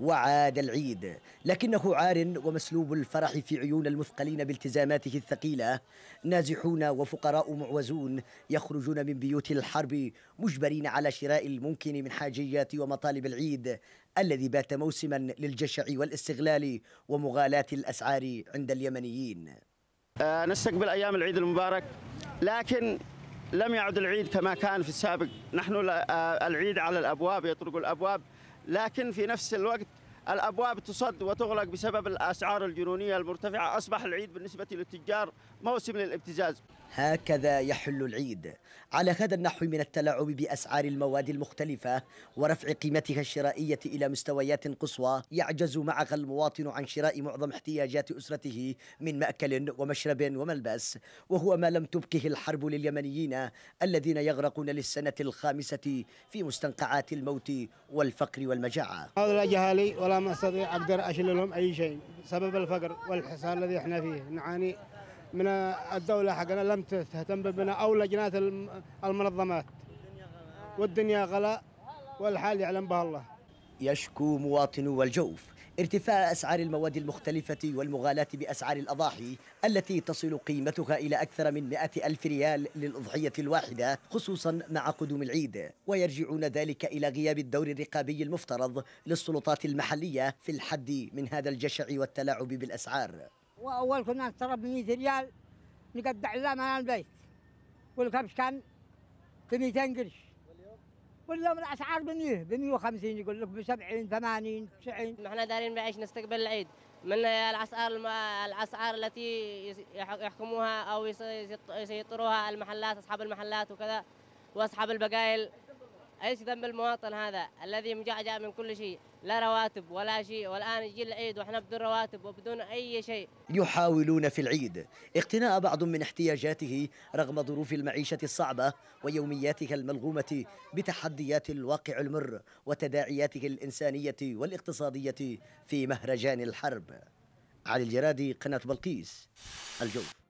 وعاد العيد لكنه عار ومسلوب الفرح في عيون المثقلين بالتزاماته الثقيلة نازحون وفقراء معوزون يخرجون من بيوت الحرب مجبرين على شراء الممكن من حاجيات ومطالب العيد الذي بات موسما للجشع والاستغلال ومغالاة الأسعار عند اليمنيين أه نستقبل أيام العيد المبارك لكن لم يعد العيد كما كان في السابق نحن آه، العيد على الأبواب يطرق الأبواب لكن في نفس الوقت الابواب تصد وتغلق بسبب الاسعار الجنونيه المرتفعه اصبح العيد بالنسبه للتجار موسم للابتزاز. هكذا يحل العيد على هذا النحو من التلاعب باسعار المواد المختلفه ورفع قيمتها الشرائيه الى مستويات قصوى يعجز معها المواطن عن شراء معظم احتياجات اسرته من ماكل ومشرب وملبس وهو ما لم تبكه الحرب لليمنيين الذين يغرقون للسنه الخامسه في مستنقعات الموت والفقر والمجاعه. هذا لا جهالي ولا ما أستطيع أقدر أشيل لهم أي شيء سبب الفقر والحصار الذي احنا فيه نعاني من الدولة حقنا لم تهتم بنا أو لجنات المنظمات والدنيا غلاء والحال يعلم بها الله يشكو مواطنو الجوف ارتفاع أسعار المواد المختلفة والمغالاة بأسعار الأضاحي التي تصل قيمتها إلى أكثر من 100 ألف ريال للأضحية الواحدة خصوصا مع قدوم العيد ويرجعون ذلك إلى غياب الدور الرقابي المفترض للسلطات المحلية في الحد من هذا الجشع والتلاعب بالأسعار وأول كنا نشترى ب 100 ريال نقدع لها من البيت والكبش كان ب 200 قرش ولا من اسعار بنيه ب 150 يقول لك ب 70 80 90 نحن دارين بعيش نستقبل العيد من الاسعار الاسعار التي يحكموها او يسيطروها المحلات اصحاب المحلات وكذا واصحاب البقايل ايش ذنب المواطن هذا الذي مجعجع من كل شيء لا رواتب ولا شيء والان يجي العيد واحنا بدون رواتب وبدون اي شيء يحاولون في العيد اقتناء بعض من احتياجاته رغم ظروف المعيشه الصعبه ويومياتها الملغومه بتحديات الواقع المر وتداعياته الانسانيه والاقتصاديه في مهرجان الحرب علي الجرادي قناه بلقيس الجوف